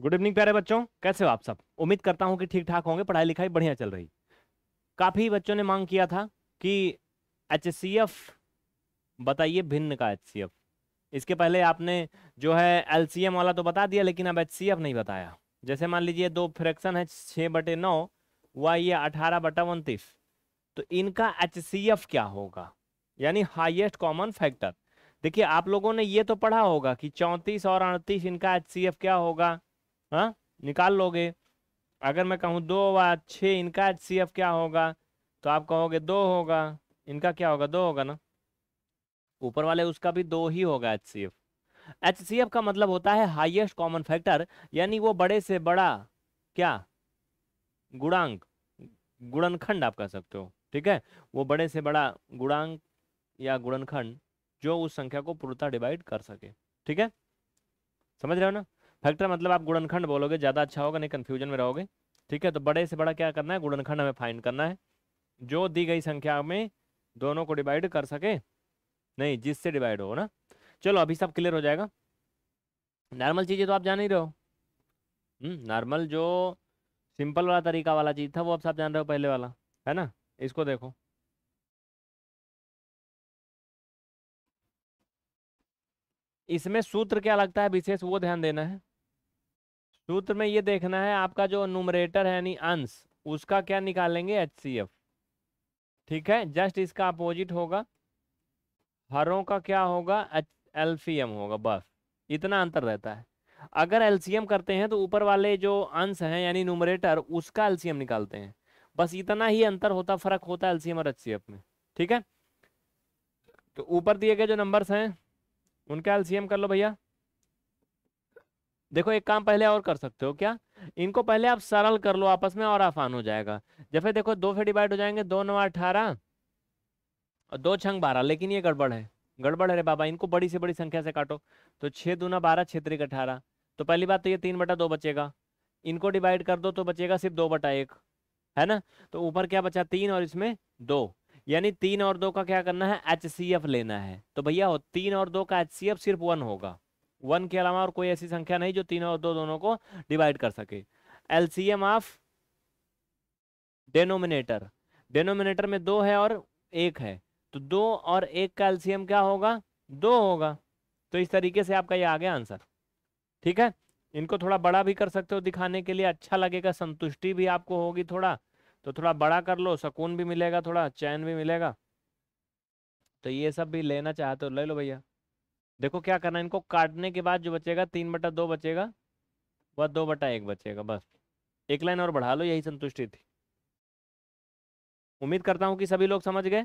good evening प्यारे बच्चों कैसे हो आप सब उम्मीद करता हूँ कि ठीक ठाक होंगे पढ़ाई लिखाई बढ़िया चल रही काफ़ी बच्चों ने मांग किया था कि एच बताइए भिन्न का एच इसके पहले आपने जो है एल वाला तो बता दिया लेकिन अब एच नहीं बताया जैसे मान लीजिए दो फ्रैक्शन है छः बटे नौ व ये अठारह बटा उनतीस तो इनका एच क्या होगा यानी हाइएस्ट कॉमन फैक्टर देखिए आप लोगों ने ये तो पढ़ा होगा कि चौंतीस और अड़तीस इनका एच क्या होगा हाँ निकाल लोगे अगर मैं कहूँ दो व छः इनका एच सी एफ क्या होगा तो आप कहोगे दो होगा इनका क्या होगा दो होगा ना ऊपर वाले उसका भी दो ही होगा H C F H C F का मतलब होता है हाईएस्ट कॉमन फैक्टर यानी वो बड़े से बड़ा क्या गुणांक गुणनखंड आप कह सकते हो ठीक है वो बड़े से बड़ा गुणांक या गुणनखंड जो उस संख्या को पूर्णतः डिवाइड कर सके ठीक है समझ रहे हो ना फैक्टर मतलब आप गुणनखंड बोलोगे ज़्यादा अच्छा होगा नहीं कन्फ्यूजन में रहोगे ठीक है तो बड़े से बड़ा क्या करना है गुणनखंड हमें फाइंड करना है जो दी गई संख्या में दोनों को डिवाइड कर सके नहीं जिससे डिवाइड हो ना चलो अभी सब क्लियर हो जाएगा नॉर्मल चीज़ें तो आप जान ही रहे हो नॉर्मल हम्म, जो सिंपल वाला तरीका वाला चीज़ था वो आप सब जान रहे हो पहले वाला है ना इसको देखो इसमें सूत्र क्या लगता है विशेष वो ध्यान देना है सूत्र में ये देखना है आपका जो नूमरेटर है यानी अंश उसका क्या निकालेंगे एच सी एफ ठीक है जस्ट इसका अपोजिट होगा हरों का क्या होगा एच एल होगा बस इतना अंतर रहता है अगर एल्सियम करते हैं तो ऊपर वाले जो अंश हैं यानी नूमरेटर उसका एल्सियम निकालते हैं बस इतना ही अंतर होता फर्क होता है एल्सियम और एच में ठीक है तो ऊपर दिए गए जो नंबर्स हैं उनका एलसीएम कर लो भैया देखो एक काम पहले और कर सकते हो क्या इनको पहले आप सरल कर लो आपस में और आसान हो जाएगा जैसे देखो दो से डिवाइड हो जाएंगे दो नौ अठारह और दो छंग बारह लेकिन ये गड़बड़ है गड़बड़ है रे बाबा इनको बड़ी से बड़ी संख्या से काटो तो छः दूना बारह छः त्रिक अठारह तो पहली बात तो ये तीन बटा दो बचेगा इनको डिवाइड कर दो तो बचेगा सिर्फ दो बटा एक है ना तो ऊपर क्या बचा तीन और इसमें दो यानी तीन और दो का क्या करना है एच लेना है तो भैया हो तीन और दो का एच सिर्फ वन होगा वन के अलावा और कोई ऐसी संख्या नहीं जो तीन और दो दोनों को डिवाइड कर सके एलसीएम ऑफ डेनोमिनेटर डेनोमिनेटर में दो है और एक है तो दो और एक का एलसीएम क्या होगा दो होगा तो इस तरीके से आपका ये आ गया आंसर ठीक है इनको थोड़ा बड़ा भी कर सकते हो दिखाने के लिए अच्छा लगेगा संतुष्टि भी आपको होगी थोड़ा तो थोड़ा बड़ा कर लो सुकून भी मिलेगा थोड़ा चैन भी मिलेगा तो ये सब भी लेना चाहते हो ले लो भैया देखो क्या करना है इनको काटने के बाद जो बचेगा तीन बटा दो बचेगा वह दो बटा एक बचेगा बस एक लाइन और बढ़ा लो यही संतुष्टि थी उम्मीद करता हूं कि सभी लोग समझ गए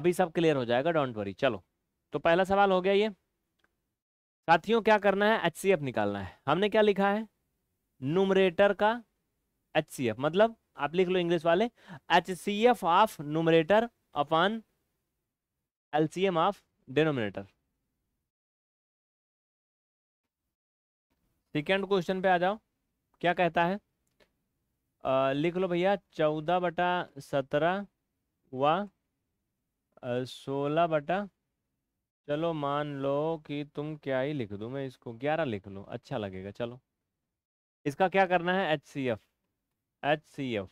अभी सब क्लियर हो जाएगा डोंट वरी चलो तो पहला सवाल हो गया ये साथियों क्या करना है एच निकालना है हमने क्या लिखा है नुमरेटर का एच मतलब आप लिख लो इंग्लिश वाले H C F of numerator upon M of denominator second question पे आ जाओ क्या कहता है आ, लिख लो भैया चौदह बटा सत्रह व सोलह बटा चलो मान लो कि तुम क्या ही लिख दो मैं इसको ग्यारह लिख लो अच्छा लगेगा चलो इसका क्या करना है H C F H C F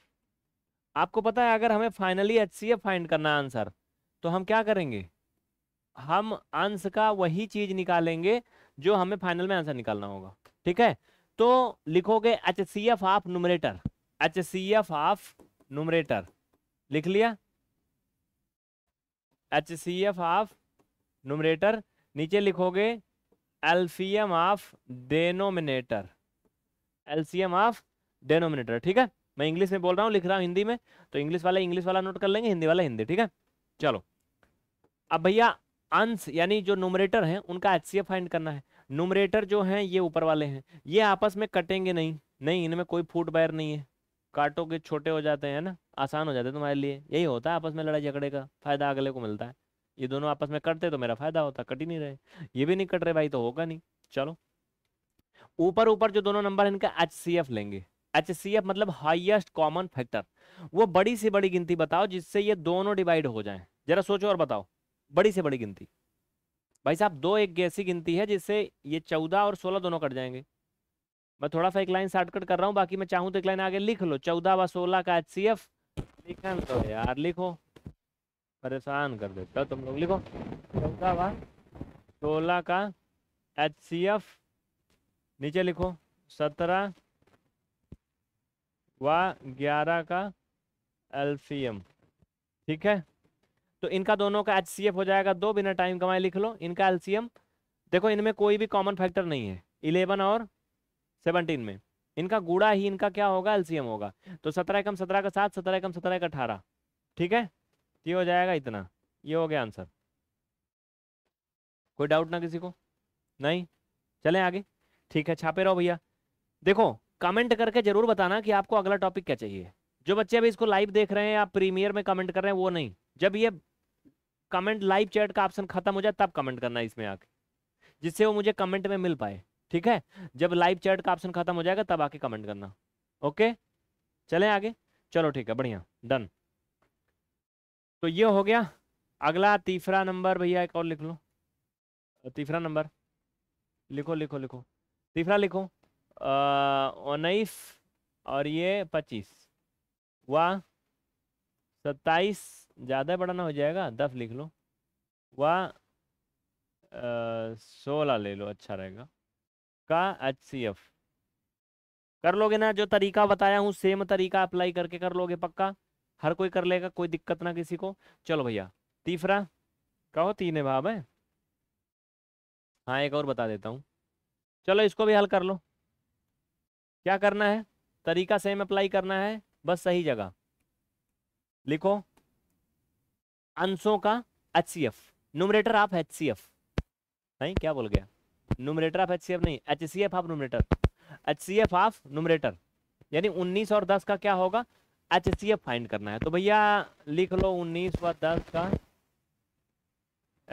आपको पता है अगर हमें finally H C F find करना है आंसर तो हम क्या करेंगे हम आंसर का वही चीज निकालेंगे जो हमें फाइनल में आंसर निकालना होगा ठीक है तो लिखोगे H C F of numerator H C F of numerator लिख लिया H C F of numerator नीचे लिखोगे एल्फियम ऑफ डेनोमिनेटर एल्सियम ऑफ डेनोमिनेटर ठीक है मैं इंग्लिश में बोल रहा हूँ लिख रहा हूं हिंदी में तो इंग्लिश वाला इंग्लिश वाला नोट कर लेंगे हिंदी वाला हिंदी ठीक है चलो अब भैया अंश यानी जो नोमरेटर है उनका एच फाइंड करना है नुमरेटर जो हैं ये ऊपर वाले हैं ये आपस में कटेंगे नहीं नहीं इनमें कोई फूट बैर नहीं है काटोगे छोटे हो जाते हैं ना आसान हो जाते हैं तुम्हारे लिए यही होता है आपस में लड़ाई झगड़े का फायदा अगले को मिलता है ये दोनों आपस में कटते तो मेरा फायदा होता कट ही नहीं रहे ये भी नहीं कट रहे भाई तो होगा नहीं चलो ऊपर ऊपर जो दोनों नंबर है इनका एच लेंगे एच मतलब हाइएस्ट कॉमन फैक्टर वो बड़ी से बड़ी गिनती बताओ जिससे ये दोनों डिवाइड हो जाए जरा सोचो और बताओ बड़ी से बड़ी गिनती भाई साहब दो एक गैसी गिनती है जिससे ये चौदह और सोलह दोनों कट जाएंगे मैं थोड़ा सा एक लाइन शॉर्टकट कर रहा हूँ बाकी मैं चाहूँ तो एक लाइन आगे लिख लो चौदह व सोलह का एच सी एफ लिखन तो यार लिखो परेशान कर देता हो तुम लोग लिखो चौदह व सोलह का एच सी एफ नीचे लिखो सत्रह व ग्यारह का एल सी एम ठीक है तो इनका दोनों का एच हो जाएगा दो बिना टाइम कमाए लिख लो इनका एल देखो इनमें कोई भी कॉमन फैक्टर नहीं है इलेवन और सेवनटीन में इनका गुड़ा ही इनका क्या होगा एलसीएम होगा तो सत्रह कम सत्रह का सात सत्रह कम सत्रह का अठारह ठीक है ये हो जाएगा इतना ये हो गया आंसर कोई डाउट ना किसी को नहीं चले आगे ठीक है छापे रहो भैया देखो कमेंट करके जरूर बताना कि आपको अगला टॉपिक क्या चाहिए जो बच्चे अभी इसको लाइव देख रहे हैं या प्रीमियर में कमेंट कर रहे हैं वो नहीं जब ये कमेंट लाइव चैट का ऑप्शन खत्म हो जाए तब कमेंट करना इसमें आके जिससे वो मुझे कमेंट में मिल पाए ठीक है जब लाइव चैट का ऑप्शन खत्म हो जाएगा तब आके कमेंट करना ओके चले आगे चलो ठीक है बढ़िया डन तो ये हो गया अगला तीसरा नंबर भैया एक और लिख लो तीसरा नंबर लिखो लिखो लिखो तीसरा लिखो उन्नीस और ये पच्चीस वाह सत्ताईस ज़्यादा बड़ा ना हो जाएगा दस लिख लो वह सोलह ले लो अच्छा रहेगा का एच सी एफ कर लोगे ना जो तरीका बताया हूँ सेम तरीका अप्लाई करके कर लोगे पक्का हर कोई कर लेगा कोई दिक्कत ना किसी को चलो भैया तीसरा कहो तीन भाव है हाँ एक और बता देता हूँ चलो इसको भी हल कर लो क्या करना है तरीका सेम अप्लाई करना है बस सही जगह लिखो अंशों का एच सी एफ नोमरेटर आप एच सी एफ नहीं क्या बोल गया नोमरेटर आप एच सी एफ नहीं एच सी एफ आप नोमरेटर एच सी एफ आप नोमरेटर यानी उन्नीस और दस का क्या होगा एच सी एफ फाइंड करना है तो भैया लिख लो उन्नीस व दस का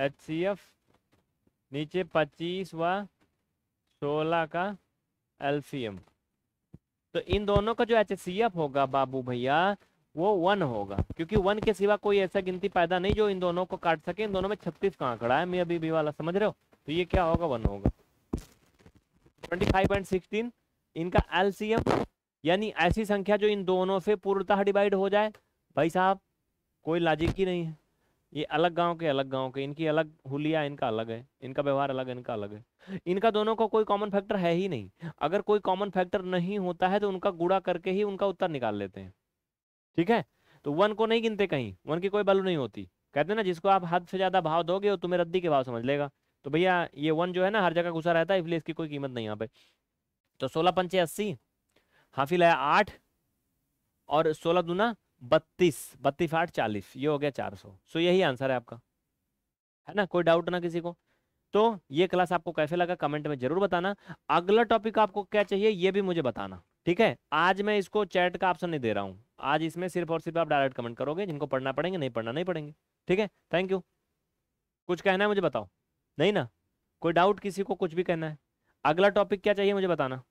एच सी एफ नीचे पच्चीस व सोलह का एल सी एम तो इन दोनों का जो एच सी एफ होगा बाबू भैया वो वन होगा क्योंकि वन के सिवा कोई ऐसा गिनती पैदा नहीं जो इन दोनों को काट सके इन दोनों में छत्तीस का आंकड़ा है मैं अभी भी वाला समझ रहे हो तो ये क्या होगा वन होगा ट्वेंटी फाइव एंड सिक्सटीन इनका एलसीएम यानी ऐसी संख्या जो इन दोनों से पूर्णतः डिवाइड हो जाए भाई साहब कोई लॉजिक ही नहीं है ये अलग गांव के अलग गांव के इनकी अलग हुलिया इनका अलग है इनका व्यवहार अलग इनका अलग है इनका दोनों का को कोई कॉमन फैक्टर है ही नहीं अगर कोई कॉमन फैक्टर नहीं होता है तो उनका गुड़ा करके ही उनका उत्तर निकाल लेते हैं ठीक है तो वन को नहीं गिनते कहीं वन की कोई वैल्यू नहीं होती कहते हैं ना जिसको आप हद से ज़्यादा भाव दोगे वो तुम्हें रद्दी के भाव समझ लेगा तो भैया ये वन जो है ना हर जगह घुसा रहता है इसलिए इसकी कोई कीमत नहीं यहाँ पे तो सोलह पंचे अस्सी हाफिल है आठ और सोलह दूना बत्तीस बत्तीस आठ चालीस ये हो गया चार सौ सो यही आंसर है आपका है ना कोई डाउट ना किसी को तो ये क्लास आपको कैसे लगा कमेंट में जरूर बताना अगला टॉपिक आपको क्या चाहिए ये भी मुझे बताना ठीक है आज मैं इसको चैट का ऑप्शन नहीं दे रहा हूँ आज इसमें सिर्फ और सिर्फ आप डायरेक्ट कमेंट करोगे जिनको पढ़ना पड़ेंगे नहीं पढ़ना नहीं पड़ेंगे ठीक है थैंक यू कुछ कहना है मुझे बताओ नहीं ना कोई डाउट किसी को कुछ भी कहना है अगला टॉपिक क्या चाहिए मुझे बताना